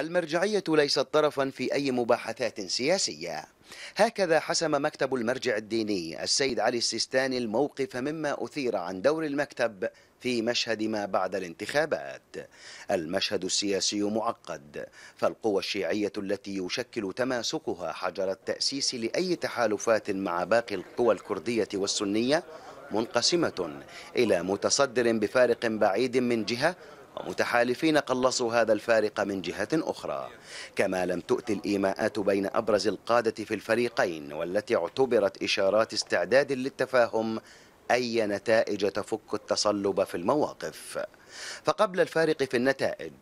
المرجعية ليست طرفا في أي مباحثات سياسية هكذا حسم مكتب المرجع الديني السيد علي السيستاني الموقف مما أثير عن دور المكتب في مشهد ما بعد الانتخابات المشهد السياسي معقد فالقوى الشيعية التي يشكل تماسكها حجر التأسيس لأي تحالفات مع باقي القوى الكردية والسنية منقسمة إلى متصدر بفارق بعيد من جهة ومتحالفين قلصوا هذا الفارق من جهة أخرى كما لم تؤت الإيماءات بين أبرز القادة في الفريقين والتي اعتبرت إشارات استعداد للتفاهم أي نتائج تفك التصلب في المواقف فقبل الفارق في النتائج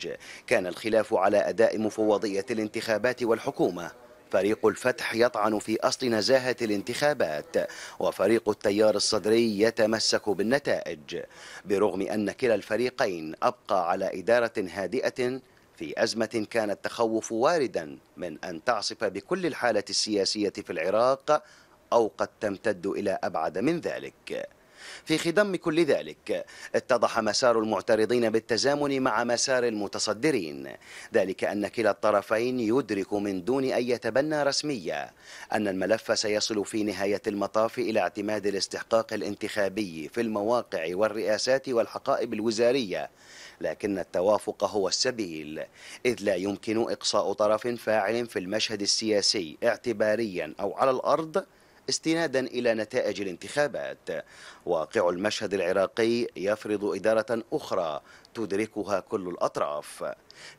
كان الخلاف على أداء مفوضية الانتخابات والحكومة فريق الفتح يطعن في أصل نزاهة الانتخابات وفريق التيار الصدري يتمسك بالنتائج برغم أن كلا الفريقين أبقى على إدارة هادئة في أزمة كان التخوف واردا من أن تعصف بكل الحالة السياسية في العراق أو قد تمتد إلى أبعد من ذلك في خضم كل ذلك اتضح مسار المعترضين بالتزامن مع مسار المتصدرين ذلك أن كلا الطرفين يدرك من دون أن يتبنى رسمية أن الملف سيصل في نهاية المطاف إلى اعتماد الاستحقاق الانتخابي في المواقع والرئاسات والحقائب الوزارية لكن التوافق هو السبيل إذ لا يمكن إقصاء طرف فاعل في المشهد السياسي اعتباريا أو على الأرض استنادا إلى نتائج الانتخابات واقع المشهد العراقي يفرض إدارة أخرى تدركها كل الأطراف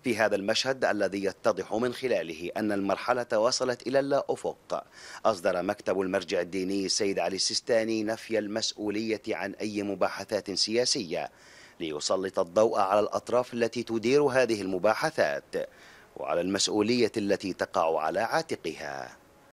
في هذا المشهد الذي يتضح من خلاله أن المرحلة وصلت إلى اللا أفق أصدر مكتب المرجع الديني السيد علي السيستاني نفي المسؤولية عن أي مباحثات سياسية ليسلط الضوء على الأطراف التي تدير هذه المباحثات وعلى المسؤولية التي تقع على عاتقها